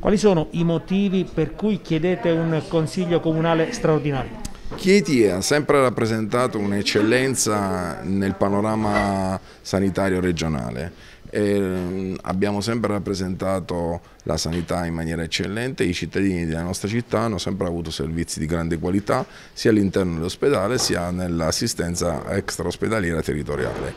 Quali sono i motivi per cui chiedete un Consiglio comunale straordinario? Chieti ha sempre rappresentato un'eccellenza nel panorama sanitario regionale. E abbiamo sempre rappresentato la sanità in maniera eccellente, i cittadini della nostra città hanno sempre avuto servizi di grande qualità sia all'interno dell'ospedale sia nell'assistenza extra ospedaliera territoriale.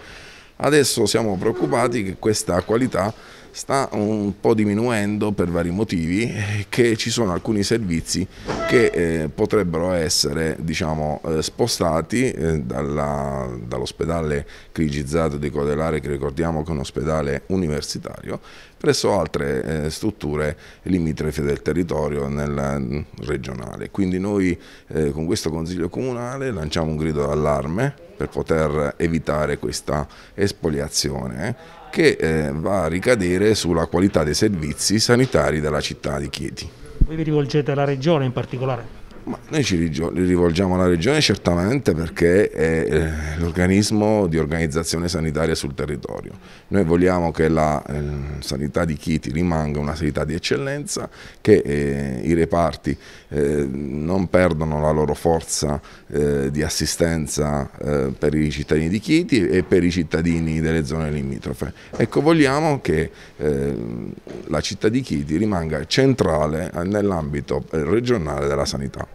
Adesso siamo preoccupati che questa qualità sta un po' diminuendo per vari motivi eh, che ci sono alcuni servizi che eh, potrebbero essere diciamo, eh, spostati eh, dall'ospedale Crigizzato di Codelare che ricordiamo che è un ospedale universitario presso altre eh, strutture limitrofe del territorio nel, mm, regionale. Quindi noi eh, con questo Consiglio Comunale lanciamo un grido d'allarme per poter evitare questa espoliazione che eh, va a ricadere sulla qualità dei servizi sanitari della città di Chieti. Voi vi rivolgete alla regione in particolare? Ma noi ci rivolgiamo alla Regione certamente perché è eh, l'organismo di organizzazione sanitaria sul territorio. Noi vogliamo che la eh, sanità di Chiti rimanga una sanità di eccellenza, che eh, i reparti eh, non perdano la loro forza eh, di assistenza eh, per i cittadini di Chiti e per i cittadini delle zone limitrofe. Ecco, vogliamo che la città di Chiti rimanga centrale nell'ambito regionale della sanità.